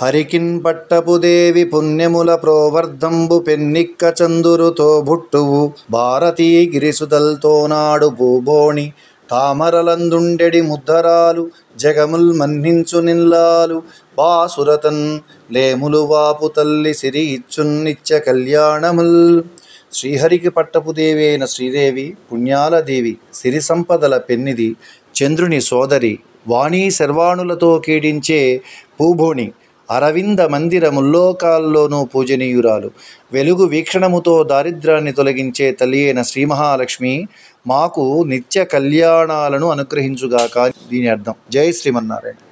హరికిన్ పట్టపుదేవి పుణ్యముల ప్రోవర్ధంబు పెన్నిక్క చందురుతో భుట్టువు భారతీ గిరిసుదల్తో నాడు భూబోణి తామరలందుండెడి ముద్దరాలు జగముల్ మన్నించు నిల్లాలు బాసురతన్ లేములు వాపు తల్లి సిరి ఇచ్చున్నిత్య కళ్యాణముల్ శ్రీహరికి దేవి అయిన శ్రీదేవి పుణ్యాలదేవి సిరి సంపదల పెన్నిది చంద్రుని సోదరి వాణీ సర్వాణులతో కీడించే పూభోణి అరవింద మందిర ముల్లోకాల్లోనూ పూజనీయురాలు వెలుగు వీక్షణముతో దారిద్రాన్ని తొలగించే తల్లి అయిన శ్రీ మహాలక్ష్మి మాకు నిత్య కళ్యాణాలను అనుగ్రహించుగాక దీని అర్థం జై శ్రీమన్నారాయణ